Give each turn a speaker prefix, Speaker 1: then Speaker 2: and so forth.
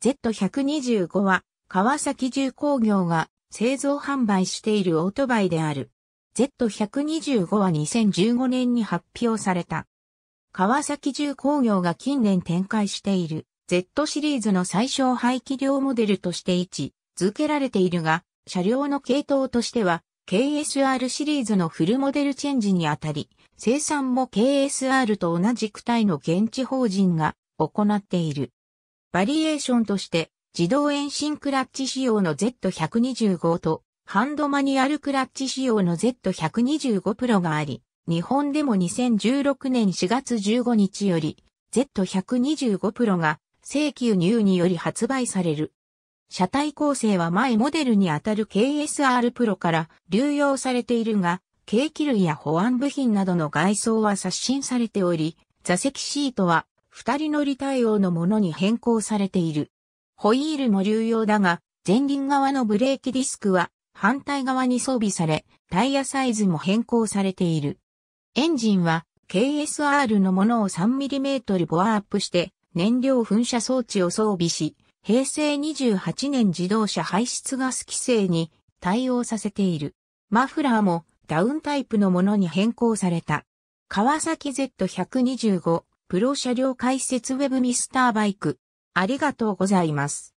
Speaker 1: Z125 は川崎重工業が製造販売しているオートバイである。Z125 は2015年に発表された。川崎重工業が近年展開している Z シリーズの最小排気量モデルとして位置づけられているが、車両の系統としては KSR シリーズのフルモデルチェンジにあたり、生産も KSR と同じ区体の現地法人が行っている。バリエーションとして、自動遠心クラッチ仕様の Z125 と、ハンドマニュアルクラッチ仕様の Z125 プロがあり、日本でも2016年4月15日より、Z125 プロが正規輸入により発売される。車体構成は前モデルにあたる KSR プロから流用されているが、軽機類や保安部品などの外装は刷新されており、座席シートは二人乗り対応のものに変更されている。ホイールも流用だが、前輪側のブレーキディスクは反対側に装備され、タイヤサイズも変更されている。エンジンは KSR のものを 3mm ボアアップして燃料噴射装置を装備し、平成28年自動車排出ガス規制に対応させている。マフラーもダウンタイプのものに変更された。川崎 Z125 プロ車両解説ウェブミスターバイク。ありがとうござい
Speaker 2: ます。